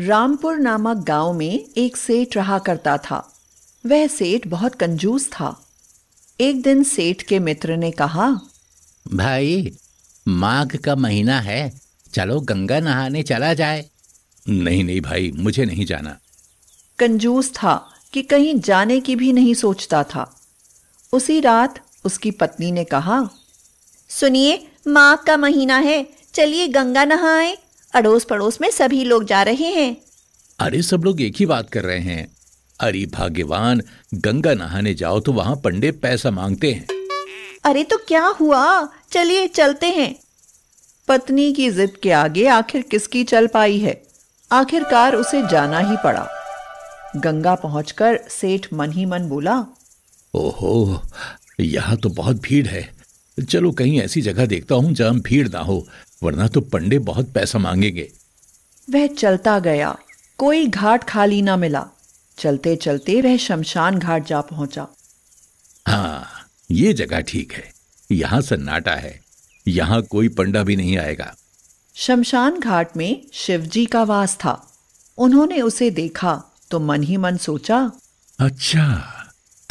रामपुर नामक गांव में एक सेठ रहा करता था वह सेठ बहुत कंजूस था एक दिन सेठ के मित्र ने कहा भाई माघ का महीना है चलो गंगा नहाने चला जाए नहीं नहीं भाई मुझे नहीं जाना कंजूस था कि कहीं जाने की भी नहीं सोचता था उसी रात उसकी पत्नी ने कहा सुनिए माघ का महीना है चलिए गंगा नहाए अड़ोस पड़ोस में सभी लोग जा रहे हैं अरे सब लोग एक ही बात कर रहे हैं अरे भाग्यवान गंगा नहाने जाओ तो वहाँ पंडे पैसा मांगते हैं अरे तो क्या हुआ चलिए चलते हैं पत्नी की जिद के आगे आखिर किसकी चल पाई है आखिरकार उसे जाना ही पड़ा गंगा पहुंचकर सेठ मन ही मन बोला ओहो यहाँ तो बहुत भीड़ है चलो कहीं ऐसी जगह देखता हूँ जहाँ भीड़ ना हो वरना तो पंडे बहुत पैसा मांगेंगे वह चलता गया कोई घाट खाली ना मिला चलते चलते वह शमशान घाट जा पहुंचा हाँ ये जगह ठीक है यहाँ सन्नाटा है यहाँ कोई पंडा भी नहीं आएगा शमशान घाट में शिवजी का वास था उन्होंने उसे देखा तो मन ही मन सोचा अच्छा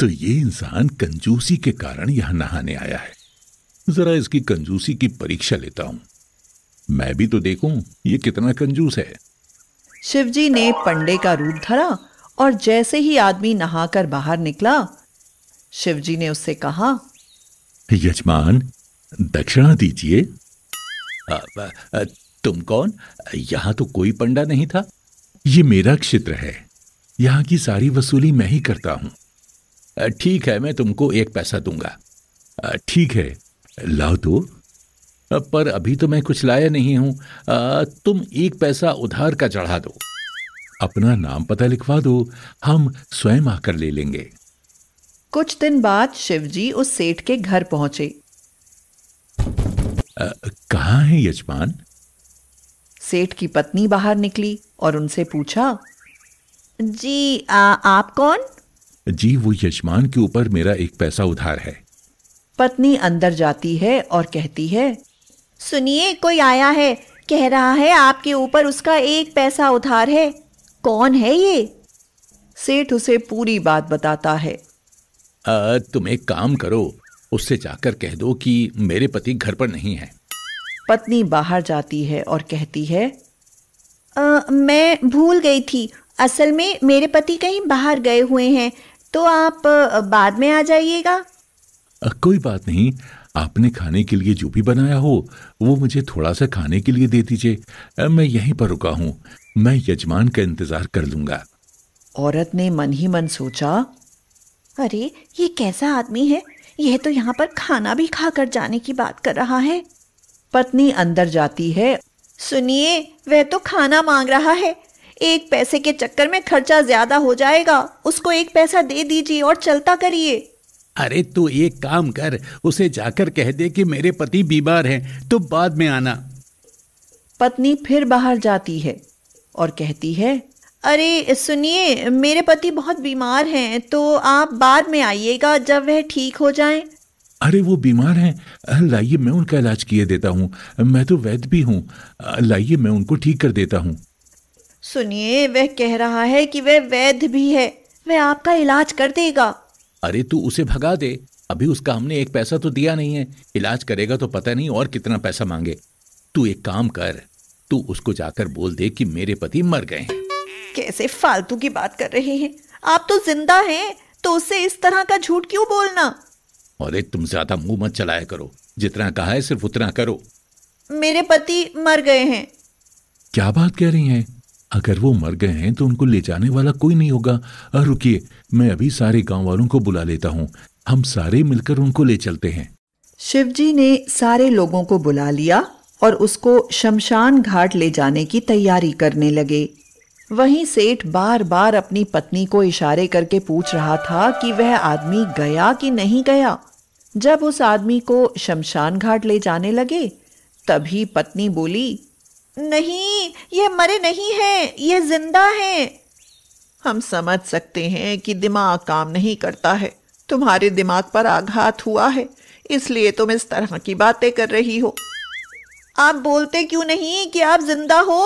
तो ये इंसान कंजूसी के कारण यहाँ नहाने आया है जरा इसकी कंजूसी की परीक्षा लेता हूँ मैं भी तो देखूं ये कितना कंजूस है शिवजी ने पंडे का रूप धरा और जैसे ही आदमी नहाकर बाहर निकला शिवजी ने उससे कहा यजमान दक्षिणा दीजिए तुम कौन यहाँ तो कोई पंडा नहीं था ये मेरा क्षेत्र है यहाँ की सारी वसूली मैं ही करता हूँ ठीक है मैं तुमको एक पैसा दूंगा ठीक है लाओ तो पर अभी तो मैं कुछ लाया नहीं हूं तुम एक पैसा उधार का चढ़ा दो अपना नाम पता लिखवा दो हम स्वयं आकर ले लेंगे कुछ दिन बाद शिवजी उस सेठ के घर पहुंचे कहाँ है यजमान सेठ की पत्नी बाहर निकली और उनसे पूछा जी आ, आप कौन जी वो यजमान के ऊपर मेरा एक पैसा उधार है पत्नी अंदर जाती है और कहती है सुनिए कोई आया है कह रहा है आपके ऊपर उसका एक पैसा उधार है कौन है ये सेठ उसे पूरी बात बताता है आ, तुम एक काम करो उससे जाकर कह दो कि मेरे पति घर पर नहीं है पत्नी बाहर जाती है और कहती है आ, मैं भूल गई थी असल में मेरे पति कहीं बाहर गए हुए हैं तो आप बाद में आ जाइएगा कोई बात नहीं आपने खाने के लिए जो भी बनाया हो वो मुझे थोड़ा सा खाने के लिए दे दीजिए मैं यहीं पर रुका हूँ मैं यजमान का इंतजार कर लूंगा औरत ने मन ही मन सोचा अरे ये कैसा आदमी है यह तो यहाँ पर खाना भी खा कर जाने की बात कर रहा है पत्नी अंदर जाती है सुनिए वह तो खाना मांग रहा है एक पैसे के चक्कर में खर्चा ज्यादा हो जाएगा उसको एक पैसा दे दीजिए और चलता करिए अरे तू एक काम कर उसे जाकर कह दे कि मेरे पति बीमार हैं तो बाद में आना पत्नी फिर बाहर जाती है और कहती है अरे सुनिए मेरे पति बहुत बीमार हैं तो आप बाद में आइएगा जब वह ठीक हो जाएं। अरे वो बीमार हैं लाइए मैं उनका इलाज किए देता हूँ मैं तो वैद्य भी हूँ लाइए मैं उनको ठीक कर देता हूँ सुनिए वह कह रहा है कि वह वैद्य भी है वह आपका इलाज कर देगा अरे तू उसे भगा दे अभी उसका हमने एक पैसा तो दिया नहीं है इलाज करेगा तो पता नहीं और कितना पैसा मांगे तू एक काम कर तू उसको जाकर बोल दे कि मेरे पति मर गए हैं कैसे फालतू की बात कर रहे हैं आप तो जिंदा हैं तो उससे इस तरह का झूठ क्यों बोलना अरे तुम ज्यादा मुंह मत चलाया करो जितना कहा है सिर्फ उतना करो मेरे पति मर गए हैं क्या बात कह रही हैं अगर वो मर गए हैं तो उनको ले जाने वाला कोई नहीं होगा रुकिए मैं अभी सारे गांव वालों को बुला लेता हूँ हम सारे मिलकर उनको ले चलते हैं शिवजी ने सारे लोगों को बुला लिया और उसको शमशान घाट ले जाने की तैयारी करने लगे वहीं सेठ बार बार अपनी पत्नी को इशारे करके पूछ रहा था कि वह आदमी गया कि नहीं गया जब उस आदमी को शमशान घाट ले जाने लगे तभी पत्नी बोली नहीं ये मरे नहीं है ये जिंदा है हम समझ सकते हैं कि दिमाग काम नहीं करता है तुम्हारे दिमाग पर आघात हुआ है इसलिए तुम इस तरह की बातें कर रही हो आप बोलते क्यों नहीं कि आप जिंदा हो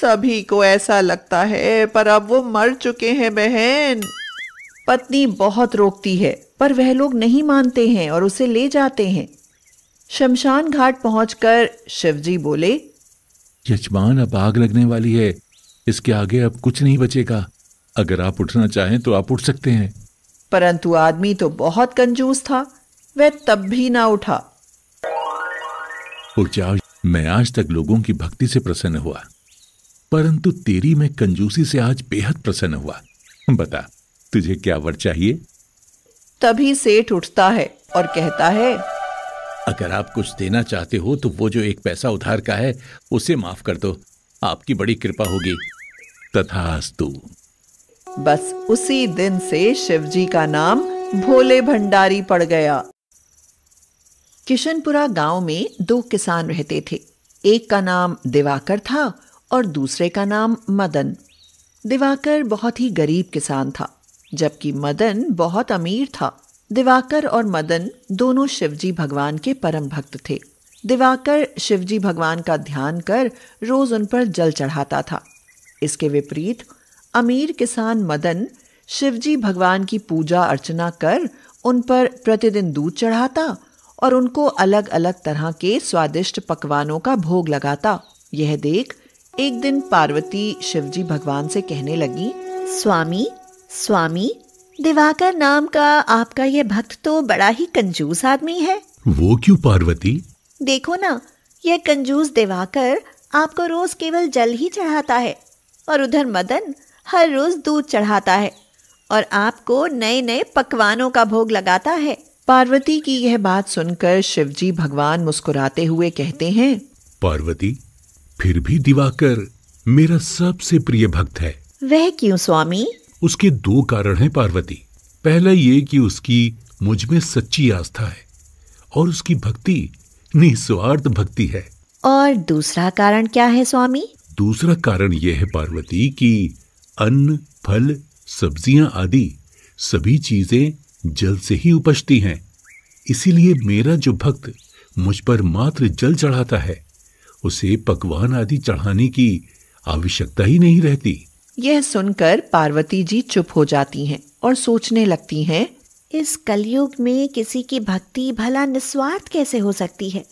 सभी को ऐसा लगता है पर अब वो मर चुके हैं बहन पत्नी बहुत रोकती है पर वह लोग नहीं मानते हैं और उसे ले जाते हैं शमशान घाट पहुंचकर शिवजी बोले यजमान अब आग लगने वाली है इसके आगे अब कुछ नहीं बचेगा अगर आप उठना चाहें तो आप उठ सकते हैं परंतु आदमी तो बहुत कंजूस था वह तब भी ना उठा उठ जाओ मैं आज तक लोगों की भक्ति से प्रसन्न हुआ परंतु तेरी मैं कंजूसी से आज बेहद प्रसन्न हुआ बता तुझे क्या वर चाहिए तभी सेठ उठता है और कहता है अगर आप कुछ देना चाहते हो तो वो जो एक पैसा उधार का है उसे माफ कर दो आपकी बड़ी कृपा होगी तथास्तु बस उसी दिन से शिवजी का नाम भोले भंडारी पड़ गया किशनपुरा गांव में दो किसान रहते थे एक का नाम दिवाकर था और दूसरे का नाम मदन दिवाकर बहुत ही गरीब किसान था जबकि मदन बहुत अमीर था दिवाकर और मदन दोनों शिवजी भगवान के परम भक्त थे दिवाकर शिवजी भगवान का ध्यान कर रोज उन पर जल चढ़ाता था इसके विपरीत अमीर किसान मदन शिवजी भगवान की पूजा अर्चना कर उन पर प्रतिदिन दूध चढ़ाता और उनको अलग अलग तरह के स्वादिष्ट पकवानों का भोग लगाता यह देख एक दिन पार्वती शिवजी भगवान से कहने लगी स्वामी स्वामी दिवाकर नाम का आपका ये भक्त तो बड़ा ही कंजूस आदमी है वो क्यों पार्वती देखो ना ये कंजूस दिवाकर आपको रोज केवल जल ही चढ़ाता है और उधर मदन हर रोज दूध चढ़ाता है और आपको नए नए पकवानों का भोग लगाता है पार्वती की यह बात सुनकर शिवजी भगवान मुस्कुराते हुए कहते हैं पार्वती फिर भी दिवाकर मेरा सबसे प्रिय भक्त है वह क्यों स्वामी उसके दो कारण हैं पार्वती पहला ये कि उसकी मुझ में सच्ची आस्था है और उसकी भक्ति निस्वार्थ भक्ति है और दूसरा कारण क्या है स्वामी दूसरा कारण यह है पार्वती कि अन्न फल सब्जियां आदि सभी चीजें जल से ही उपजती हैं इसीलिए मेरा जो भक्त मुझ पर मात्र जल चढ़ाता है उसे पकवान आदि चढ़ाने की आवश्यकता ही नहीं रहती यह सुनकर पार्वती जी चुप हो जाती हैं और सोचने लगती हैं इस कलयुग में किसी की भक्ति भला निस्वार्थ कैसे हो सकती है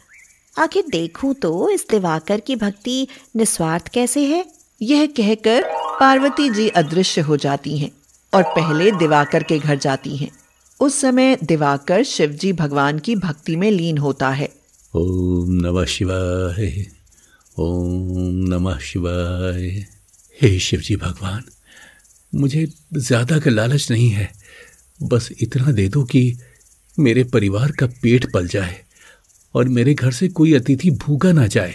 आखिर देखूं तो इस दिवाकर की भक्ति निस्वार्थ कैसे है यह कहकर पार्वती जी अदृश्य हो जाती हैं और पहले दिवाकर के घर जाती हैं उस समय दिवाकर शिवजी भगवान की भक्ति में लीन होता है ओम नमः शिवाय ओम नमः शिवाय हे शिव जी भगवान मुझे ज़्यादा का लालच नहीं है बस इतना दे दो कि मेरे परिवार का पेट पल जाए और मेरे घर से कोई अतिथि भूखा ना जाए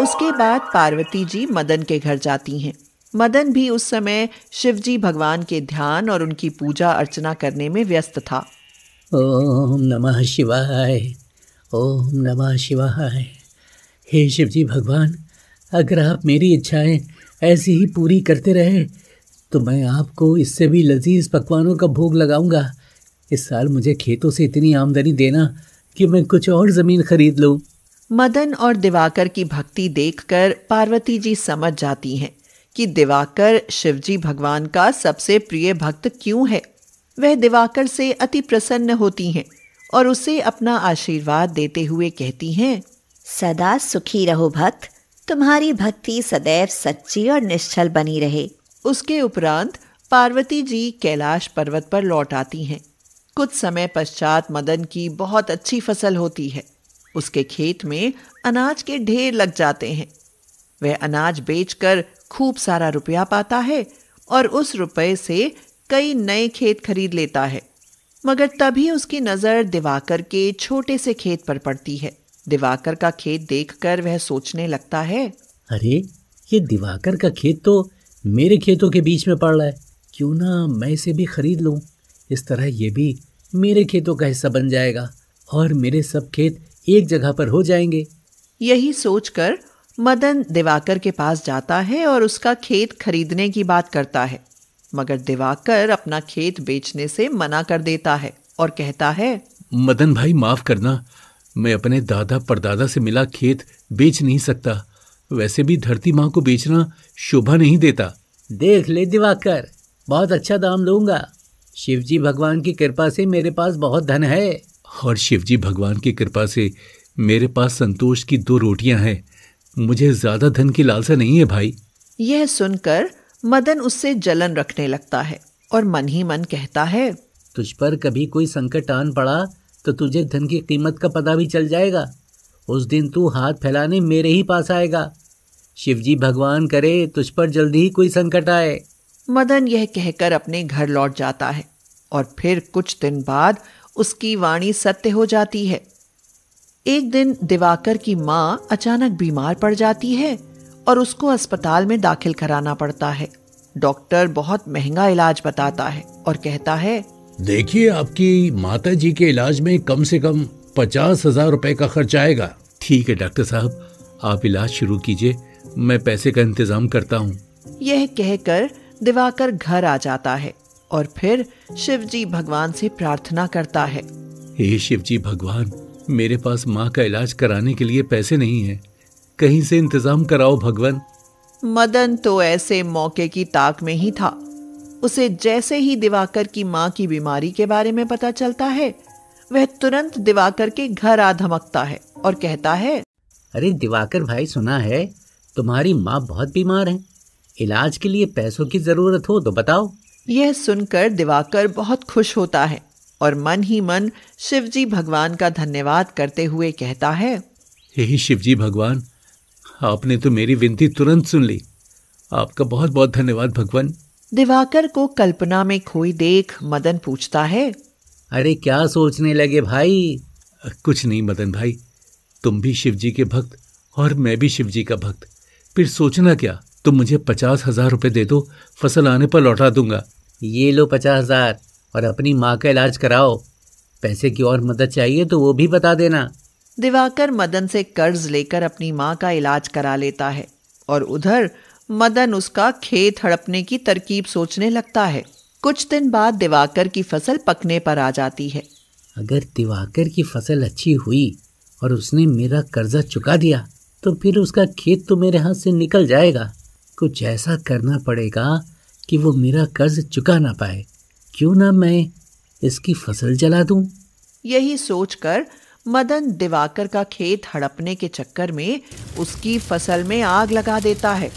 उसके बाद पार्वती जी मदन के घर जाती हैं मदन भी उस समय शिवजी भगवान के ध्यान और उनकी पूजा अर्चना करने में व्यस्त था ओम नमः शिवाय ओम नमः शिवाय हे शिवजी भगवान अगर आप मेरी इच्छाएं ऐसे ही पूरी करते रहें तो मैं आपको इससे भी लजीज पकवानों का भोग लगाऊंगा इस साल मुझे खेतों से इतनी आमदनी देना कि मैं कुछ और ज़मीन खरीद लूं। मदन और दिवाकर की भक्ति देखकर पार्वती जी समझ जाती हैं कि दिवाकर शिवजी भगवान का सबसे प्रिय भक्त क्यों है वह दिवाकर से अति प्रसन्न होती हैं और उसे अपना आशीर्वाद देते हुए कहती हैं सदा सुखी रहो भक्त तुम्हारी भक्ति सदैव सच्ची और निश्चल बनी रहे उसके उपरांत पार्वती जी कैलाश पर्वत पर लौट आती हैं कुछ समय पश्चात मदन की बहुत अच्छी फसल होती है उसके खेत में अनाज के ढेर लग जाते हैं वह अनाज बेचकर खूब सारा रुपया पाता है और उस रुपए से कई नए खेत खरीद लेता है मगर तभी उसकी नज़र दिवाकर के छोटे से खेत पर पड़ती है दिवाकर का खेत देखकर वह सोचने लगता है अरे ये दिवाकर का खेत तो मेरे खेतों के बीच में पड़ रहा है क्यों ना मैं इसे भी खरीद लू इस तरह ये भी मेरे खेतों का हिस्सा बन जाएगा और मेरे सब खेत एक जगह पर हो जाएंगे यही सोचकर मदन दिवाकर के पास जाता है और उसका खेत खरीदने की बात करता है मगर दिवाकर अपना खेत बेचने से मना कर देता है और कहता है मदन भाई माफ करना मैं अपने दादा परदादा से मिला खेत बेच नहीं सकता वैसे भी धरती माँ को बेचना शोभा नहीं देता देख ले दिवाकर बहुत अच्छा दाम लूंगा शिवजी भगवान की कृपा से मेरे पास बहुत धन है और शिवजी भगवान की कृपा से मेरे पास संतोष की दो रोटियां हैं मुझे ज्यादा धन की लालसा नहीं है भाई यह सुनकर मदन उससे जलन रखने लगता है और मन ही मन कहता है तुझ पर कभी कोई संकट आन पड़ा तो तुझे धन की कीमत का पता भी चल जाएगा उस दिन तू हाथ फैलाने मेरे ही पास आएगा शिवजी भगवान करे तुझ पर जल्दी ही कोई संकट आए मदन यह कहकर अपने घर लौट जाता है और फिर कुछ दिन बाद उसकी वाणी सत्य हो जाती है एक दिन दिवाकर की माँ अचानक बीमार पड़ जाती है और उसको अस्पताल में दाखिल कराना पड़ता है डॉक्टर बहुत महंगा इलाज बताता है और कहता है देखिए आपकी माता जी के इलाज में कम से कम पचास हजार रूपए का खर्च आएगा ठीक है डॉक्टर साहब आप इलाज शुरू कीजिए मैं पैसे का इंतजाम करता हूँ यह कहकर दिवाकर घर आ जाता है और फिर शिवजी भगवान से प्रार्थना करता है हे शिवजी भगवान मेरे पास माँ का इलाज कराने के लिए पैसे नहीं है कहीं से इंतजाम कराओ भगवान मदन तो ऐसे मौके की ताक में ही था उसे जैसे ही दिवाकर की मां की बीमारी के बारे में पता चलता है वह तुरंत दिवाकर के घर आ धमकता है और कहता है अरे दिवाकर भाई सुना है तुम्हारी माँ बहुत बीमार है इलाज के लिए पैसों की जरूरत हो तो बताओ यह सुनकर दिवाकर बहुत खुश होता है और मन ही मन शिवजी भगवान का धन्यवाद करते हुए कहता है हे शिवजी भगवान आपने तो मेरी विनती तुरंत सुन ली आपका बहुत बहुत धन्यवाद भगवान दिवाकर को कल्पना में खोई देख मदन पूछता है अरे क्या सोचने लगे भाई कुछ नहीं मदन भाई तुम भी शिव जी के भक्त और मैं भी शिव जी का भक्त फिर सोचना क्या तुम मुझे पचास हजार रूपए दे दो फसल आने पर लौटा दूंगा ये लो पचास हजार और अपनी माँ का इलाज कराओ पैसे की और मदद चाहिए तो वो भी बता देना दिवाकर मदन से कर्ज लेकर अपनी माँ का इलाज करा लेता है और उधर मदन उसका खेत हड़पने की तरकीब सोचने लगता है कुछ दिन बाद दिवाकर की फसल पकने पर आ जाती है अगर दिवाकर की फसल अच्छी हुई और उसने मेरा कर्जा चुका दिया तो फिर उसका खेत तो मेरे हाथ से निकल जाएगा कुछ ऐसा करना पड़ेगा कि वो मेरा कर्ज चुका ना पाए क्यों ना मैं इसकी फसल जला दूं? यही सोचकर मदन दिवाकर का खेत हड़पने के चक्कर में उसकी फसल में आग लगा देता है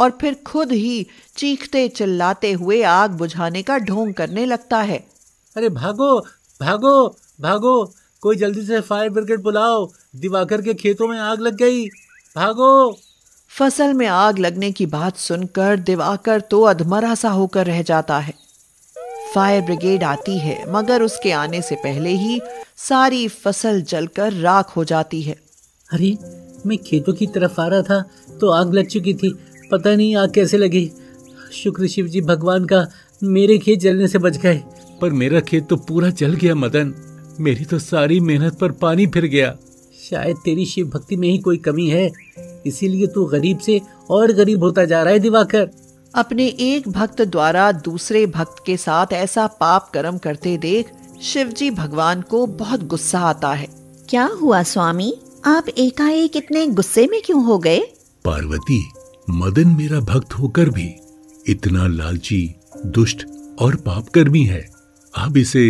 और फिर खुद ही चीखते चिल्लाते हुए आग बुझाने का ढोंग करने लगता है अरे भागो भागो भागो कोई जल्दी से फायर ब्रिगेड बुलाओ दिवाकर के खेतों में आग लग गई भागो फसल में आग लगने की बात सुनकर दिवाकर तो अधमरा सा होकर रह जाता है फायर ब्रिगेड आती है मगर उसके आने से पहले ही सारी फसल जलकर राख हो जाती है अरे मैं खेतों की तरफ आ रहा था तो आग लग चुकी थी पता नहीं आग कैसे लगी शुक्र शिव जी भगवान का मेरे खेत जलने से बच गए पर मेरा खेत तो पूरा जल गया मदन मेरी तो सारी मेहनत पर पानी फिर गया शायद तेरी शिव भक्ति में ही कोई कमी है इसीलिए तू गरीब से और गरीब होता जा रहा है दिवाकर अपने एक भक्त द्वारा दूसरे भक्त के साथ ऐसा पाप कर्म करते देख शिवजी भगवान को बहुत गुस्सा आता है क्या हुआ स्वामी आप एकाएक इतने गुस्से में क्यों हो गए पार्वती मदन मेरा भक्त होकर भी इतना लालची दुष्ट और पापकर्मी है अब इसे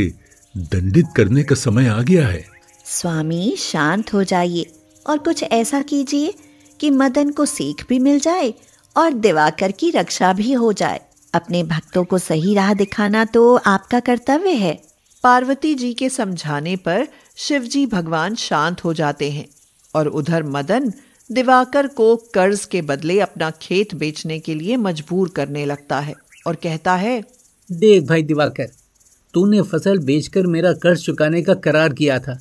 दंडित करने का समय आ गया है स्वामी शांत हो जाइए और कुछ ऐसा कीजिए कि मदन को सीख भी मिल जाए और दिवाकर की रक्षा भी हो जाए अपने भक्तों को सही राह दिखाना तो आपका कर्तव्य है पार्वती जी के समझाने पर शिव जी भगवान शांत हो जाते हैं और उधर मदन दिवाकर को कर्ज के बदले अपना खेत बेचने के लिए मजबूर करने लगता है और कहता है देख भाई दिवाकर तूने फसल बेचकर मेरा कर्ज चुकाने का करार किया था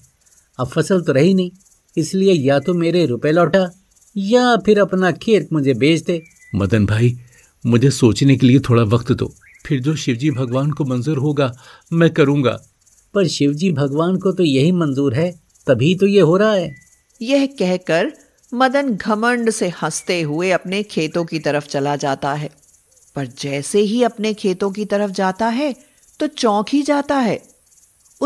अब फसल तो रही नहीं इसलिए या तो मेरे रुपए लौटा या फिर अपना खेत मुझे बेच दे मदन भाई मुझे सोचने के लिए थोड़ा वक्त दो फिर जो शिवजी भगवान को मंजूर होगा मैं करूँगा पर शिवजी भगवान को तो यही मंजूर है तभी तो ये हो रहा है यह कहकर मदन घमंड से हंसते हुए अपने खेतों की तरफ चला जाता है पर जैसे ही अपने खेतों की तरफ जाता है तो चौंक ही जाता है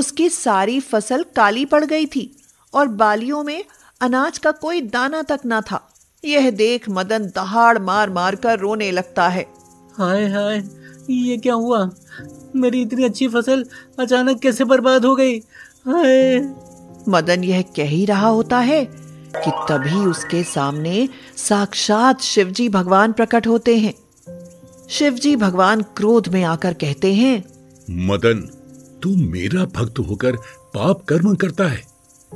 उसकी सारी फसल काली पड़ गई थी और बालियों में अनाज का कोई दाना तक ना था यह देख मदन दहाड़ मार मार कर रोने लगता है हाय हाय ये क्या हुआ मेरी इतनी अच्छी फसल अचानक कैसे बर्बाद हो गई हाय मदन यह कह ही रहा होता है कि तभी उसके सामने साक्षात शिवजी भगवान प्रकट होते हैं शिवजी भगवान क्रोध में आकर कहते हैं मदन तू मेरा भक्त होकर पाप कर्म करता है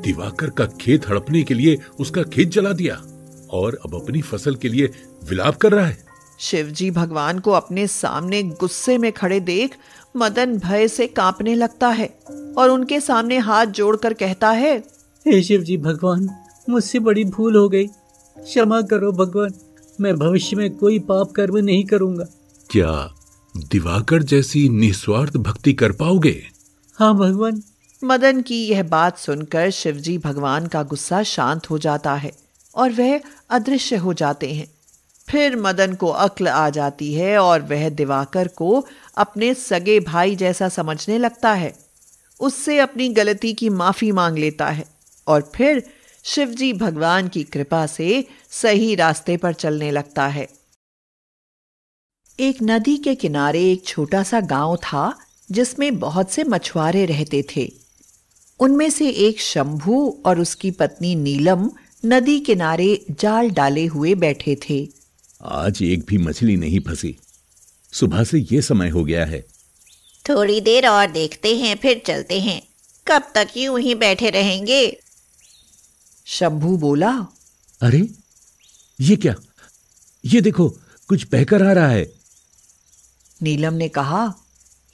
दिवाकर का खेत हड़पने के लिए उसका खेत जला दिया और अब अपनी फसल के लिए विलाप कर रहा है शिवजी भगवान को अपने सामने गुस्से में खड़े देख मदन भय से कांपने लगता है और उनके सामने हाथ जोड़कर कहता है हे शिव जी भगवान मुझसे बड़ी भूल हो गई क्षमा करो भगवान मैं भविष्य में कोई पाप कर्म नहीं करूंगा क्या दिवाकर जैसी निस्वार्थ भक्ति कर पाओगे हाँ भगवान मदन की यह बात सुनकर शिवजी भगवान का गुस्सा शांत हो जाता है और वह अदृश्य हो जाते हैं फिर मदन को अक्ल आ जाती है और वह दिवाकर को अपने सगे भाई जैसा समझने लगता है उससे अपनी गलती की माफ़ी मांग लेता है और फिर शिवजी भगवान की कृपा से सही रास्ते पर चलने लगता है एक नदी के किनारे एक छोटा सा गांव था जिसमें बहुत से मछुआरे रहते थे उनमें से एक शंभू और उसकी पत्नी नीलम नदी किनारे जाल डाले हुए बैठे थे आज एक भी मछली नहीं फंसी सुबह से ये समय हो गया है थोड़ी देर और देखते हैं फिर चलते हैं कब तक यूं ही बैठे रहेंगे शंभू बोला अरे ये क्या ये देखो कुछ बहकर आ रहा है नीलम ने कहा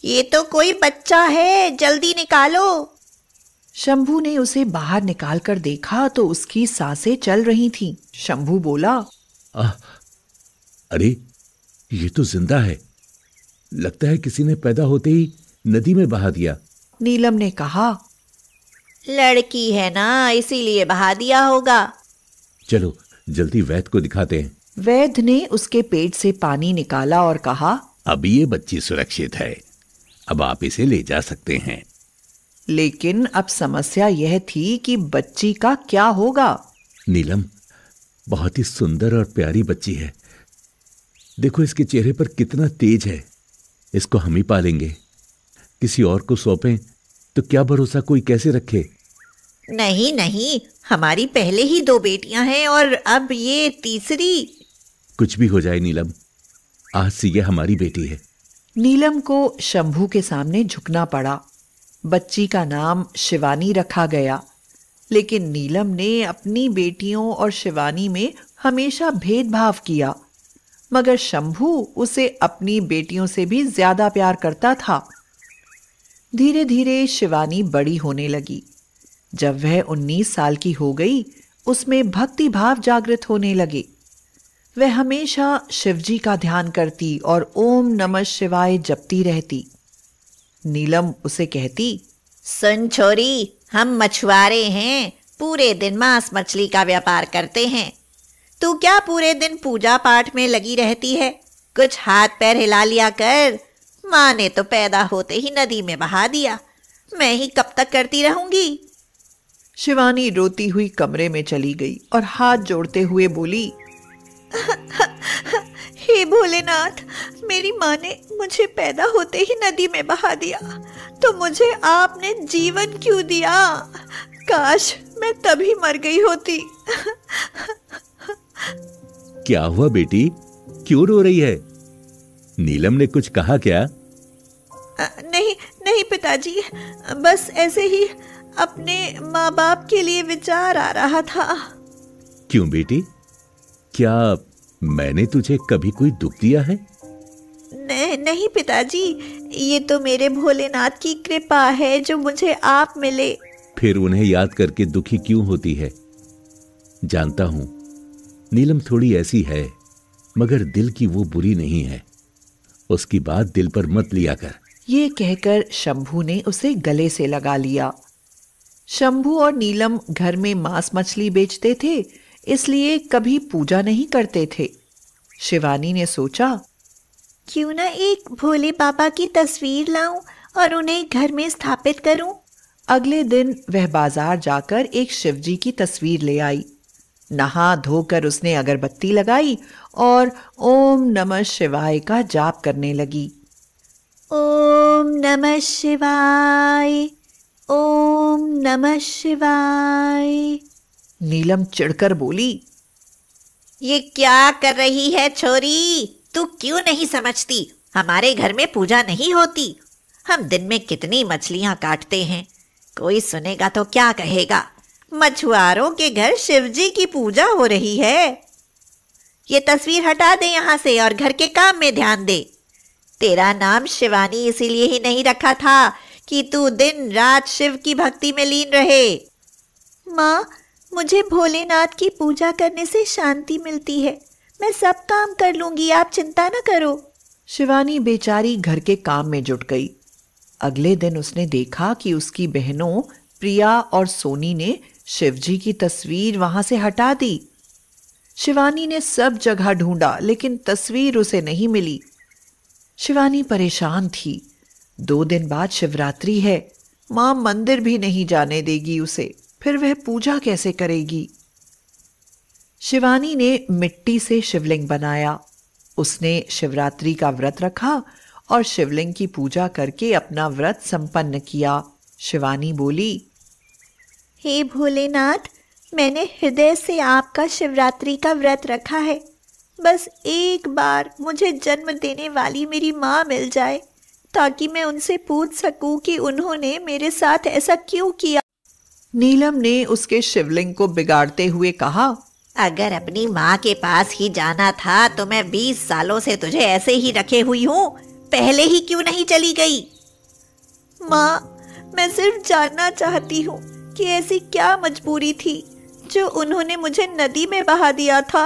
ये तो कोई बच्चा है जल्दी निकालो शंभू ने उसे बाहर निकालकर देखा तो उसकी सांसें चल रही थीं। शंभू बोला आ, अरे ये तो जिंदा है लगता है किसी ने पैदा होते ही नदी में बहा दिया नीलम ने कहा लड़की है ना इसीलिए बहा दिया होगा चलो जल्दी वैद्य को दिखाते हैं वैद्य ने उसके पेट से पानी निकाला और कहा अब ये बच्ची सुरक्षित है अब आप इसे ले जा सकते हैं लेकिन अब समस्या यह थी कि बच्ची का क्या होगा नीलम बहुत ही सुंदर और प्यारी बच्ची है देखो इसके चेहरे पर कितना तेज है इसको हम ही पालेंगे किसी और को सौंपें तो क्या भरोसा कोई कैसे रखे नहीं नहीं हमारी पहले ही दो बेटियां हैं और अब ये तीसरी कुछ भी हो जाए नीलम आज से ये हमारी बेटी है नीलम को शंभू के सामने झुकना पड़ा बच्ची का नाम शिवानी रखा गया लेकिन नीलम ने अपनी बेटियों और शिवानी में हमेशा भेदभाव किया मगर शंभू उसे अपनी बेटियों से भी ज्यादा प्यार करता था धीरे धीरे शिवानी बड़ी होने लगी जब वह उन्नीस साल की हो गई उसमें भक्ति भाव जागृत होने लगे वह हमेशा शिवजी का ध्यान करती और ओम नमः शिवाय जपती रहती नीलम उसे कहती सुन छोरी हम मछुआरे हैं पूरे दिन मांस मछली का व्यापार करते हैं तू क्या पूरे दिन पूजा पाठ में लगी रहती है कुछ हाथ पैर हिला लिया कर माँ ने तो पैदा होते ही नदी में बहा दिया मैं ही कब तक करती रहूंगी शिवानी रोती हुई कमरे में चली गई और हाथ जोड़ते हुए बोली हे भोलेनाथ मेरी माँ ने मुझे पैदा होते ही नदी में बहा दिया तो मुझे आपने जीवन क्यों दिया काश मैं तभी मर गई होती क्या हुआ बेटी क्यों रो रही है नीलम ने कुछ कहा क्या नहीं नहीं पिताजी बस ऐसे ही अपने माँ बाप के लिए विचार आ रहा था क्यों बेटी क्या मैंने तुझे कभी कोई दुख दिया है नहीं, नहीं पिताजी ये तो मेरे भोलेनाथ की कृपा है जो मुझे आप मिले फिर उन्हें याद करके दुखी क्यों होती है जानता हूं नीलम थोड़ी ऐसी है मगर दिल की वो बुरी नहीं है उसकी बात दिल पर मत लिया कर ये कहकर शंभू ने उसे गले से लगा लिया शंभू और नीलम घर में मांस मछली बेचते थे इसलिए कभी पूजा नहीं करते थे शिवानी ने सोचा क्यों ना एक भोले बाबा की तस्वीर लाऊं और उन्हें घर में स्थापित करूं? अगले दिन वह बाजार जाकर एक शिवजी की तस्वीर ले आई नहा धोकर उसने अगरबत्ती लगाई और ओम नमः शिवाय का जाप करने लगी ओम नमः शिवाय ओम नमः शिवाय नीलम चिढ़कर बोली ये क्या कर रही है छोरी तू क्यों नहीं समझती हमारे घर में पूजा नहीं होती हम दिन में कितनी मछलियां काटते हैं कोई सुनेगा तो क्या कहेगा मछुआरों के घर शिवजी की पूजा हो रही है ये तस्वीर हटा दे यहाँ से और घर के काम में ध्यान दे तेरा नाम शिवानी इसीलिए ही नहीं रखा था कि तू दिन रात शिव की भक्ति में लीन रहे माँ मुझे भोलेनाथ की पूजा करने से शांति मिलती है मैं सब काम कर लूंगी आप चिंता ना करो शिवानी बेचारी घर के काम में जुट गई अगले दिन उसने देखा कि उसकी बहनों प्रिया और सोनी ने शिवजी की तस्वीर वहां से हटा दी शिवानी ने सब जगह ढूंढा लेकिन तस्वीर उसे नहीं मिली शिवानी परेशान थी दो दिन बाद शिवरात्रि है मां मंदिर भी नहीं जाने देगी उसे फिर वह पूजा कैसे करेगी शिवानी ने मिट्टी से शिवलिंग बनाया उसने शिवरात्रि का व्रत रखा और शिवलिंग की पूजा करके अपना व्रत संपन्न किया शिवानी बोली हे भोलेनाथ मैंने हृदय से आपका शिवरात्रि का व्रत रखा है बस एक बार मुझे जन्म देने वाली मेरी माँ मिल जाए ताकि मैं उनसे पूछ सकूं कि उन्होंने मेरे साथ ऐसा क्यों किया नीलम ने उसके शिवलिंग को बिगाड़ते हुए कहा अगर अपनी माँ के पास ही जाना था तो मैं बीस सालों से तुझे ऐसे ही रखे हुई हूँ पहले ही क्यों नहीं चली गई माँ मैं सिर्फ जानना चाहती हूँ कि ऐसी क्या मजबूरी थी जो उन्होंने मुझे नदी में बहा दिया था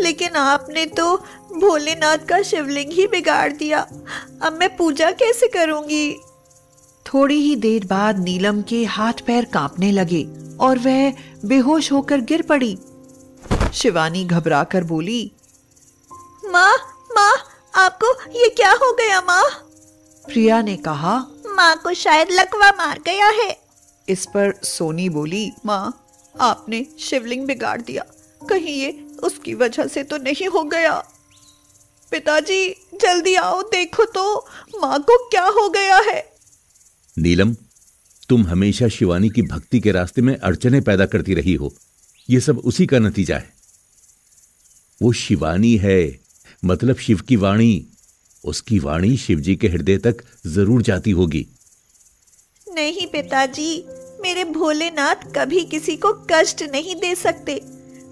लेकिन आपने तो भोलेनाथ का शिवलिंग ही बिगाड़ दिया अब मैं पूजा कैसे करूंगी थोड़ी ही देर बाद नीलम के हाथ पैर कांपने लगे और वह बेहोश होकर गिर पड़ी शिवानी घबरा कर बोली माँ माँ आपको ये क्या हो गया माँ प्रिया ने कहा माँ को शायद लकवा मार गया है इस पर सोनी बोली माँ आपने शिवलिंग बिगाड़ दिया कहीं ये उसकी वजह से तो नहीं हो गया पिताजी जल्दी आओ देखो तो माँ को क्या हो गया है नीलम तुम हमेशा शिवानी की भक्ति के रास्ते में अड़चने पैदा करती रही हो यह सब उसी का नतीजा है वो शिवानी है मतलब शिव की वाणी उसकी वाणी शिवजी के हृदय तक जरूर जाती होगी नहीं पिताजी मेरे भोलेनाथ कभी किसी को कष्ट नहीं दे सकते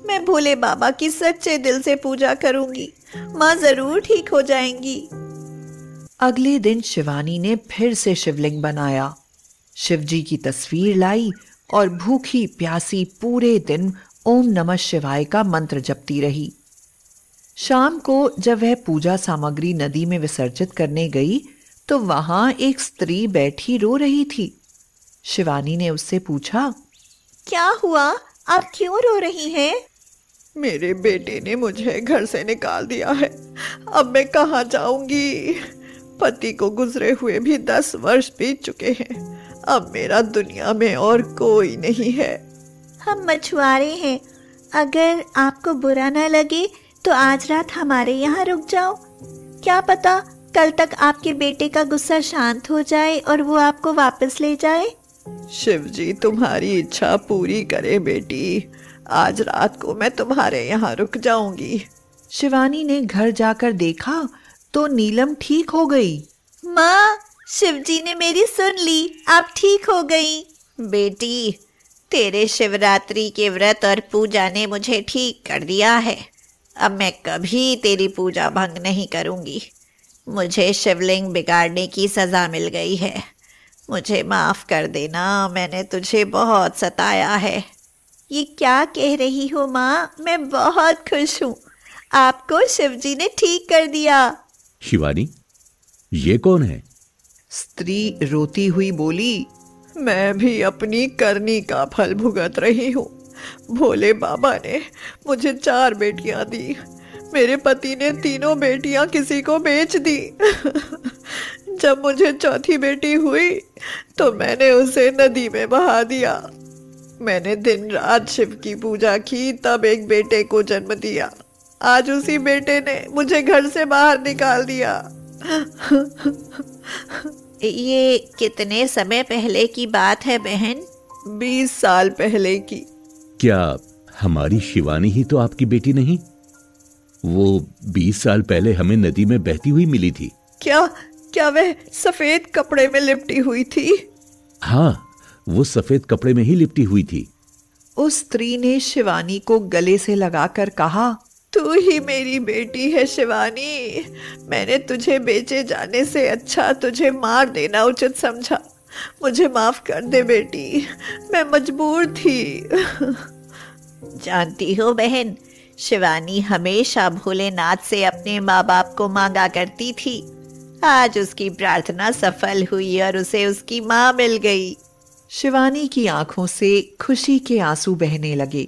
मैं भोले बाबा की सच्चे दिल से पूजा करूंगी माँ जरूर ठीक हो जाएंगी अगले दिन शिवानी ने फिर से शिवलिंग बनाया शिवजी की तस्वीर लाई और भूखी प्यासी पूरे दिन ओम नमः शिवाय का मंत्र जपती रही शाम को जब वह पूजा सामग्री नदी में विसर्जित करने गई तो वहां एक स्त्री बैठी रो रही थी शिवानी ने उससे पूछा क्या हुआ आप क्यों रो रही हैं? मेरे बेटे ने मुझे घर से निकाल दिया है अब मैं कहाँ जाऊंगी पति को गुजरे हुए भी दस वर्ष बीत चुके हैं अब मेरा दुनिया में और कोई नहीं है हम मछुआरे हैं अगर आपको बुरा ना लगे तो आज रात हमारे यहाँ रुक जाओ क्या पता कल तक आपके बेटे का गुस्सा शांत हो जाए और वो आपको वापस ले जाए शिवजी तुम्हारी इच्छा पूरी करे बेटी आज रात को मैं तुम्हारे यहाँ रुक जाऊंगी शिवानी ने घर जाकर देखा तो नीलम ठीक हो गई माँ शिवजी ने मेरी सुन ली आप ठीक हो गई बेटी तेरे शिवरात्रि के व्रत और पूजा ने मुझे ठीक कर दिया है अब मैं कभी तेरी पूजा भंग नहीं करूंगी मुझे शिवलिंग बिगाड़ने की सजा मिल गई है मुझे माफ़ कर देना मैंने तुझे बहुत सताया है ये क्या कह रही हो माँ मैं बहुत खुश हूँ आपको शिवजी ने ठीक कर दिया शिवानी ये कौन है स्त्री रोती हुई बोली मैं भी अपनी करनी का फल भुगत रही हूँ भोले बाबा ने मुझे चार बेटिया दी मेरे पति ने तीनों बेटियां किसी को बेच दी जब मुझे चौथी बेटी हुई तो मैंने उसे नदी में बहा दिया मैंने दिन रात शिव की पूजा की तब एक बेटे को जन्म दिया आज उसी बेटे ने मुझे घर से बाहर निकाल दिया ये कितने समय पहले की बात है बहन बीस साल पहले की क्या हमारी शिवानी ही तो आपकी बेटी नहीं वो बीस साल पहले हमें नदी में बहती हुई मिली थी क्या क्या वह सफेद कपड़े में लिपटी हुई थी हाँ वो सफेद कपड़े में ही लिपटी हुई थी उस स्त्री ने शिवानी को गले से लगाकर कहा तू ही मेरी बेटी है शिवानी मैंने तुझे बेचे जाने से अच्छा तुझे मार देना उचित समझा मुझे माफ कर दे बेटी मैं मजबूर थी जानती हो बहन शिवानी हमेशा भोलेनाथ से अपने माँ बाप को मांगा करती थी आज उसकी प्रार्थना सफल हुई और उसे उसकी माँ मिल गई शिवानी की आंखों से खुशी के आंसू बहने लगे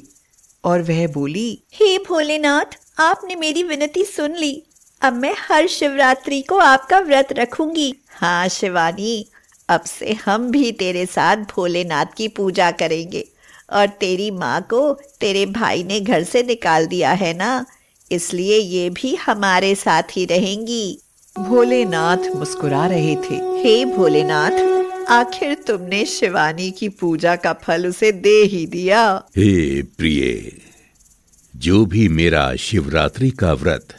और वह बोली हे hey भोलेनाथ आपने मेरी विनती सुन ली अब मैं हर शिवरात्रि को आपका व्रत रखूंगी हाँ शिवानी अब से हम भी तेरे साथ भोलेनाथ की पूजा करेंगे और तेरी माँ को तेरे भाई ने घर से निकाल दिया है ना इसलिए ये भी हमारे साथ ही रहेंगी भोलेनाथ मुस्कुरा रहे थे हे भोलेनाथ आखिर तुमने शिवानी की पूजा का फल उसे दे ही दिया हे प्रिय जो भी मेरा शिवरात्रि का व्रत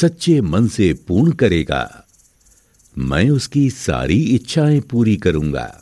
सच्चे मन से पूर्ण करेगा मैं उसकी सारी इच्छाएं पूरी करूंगा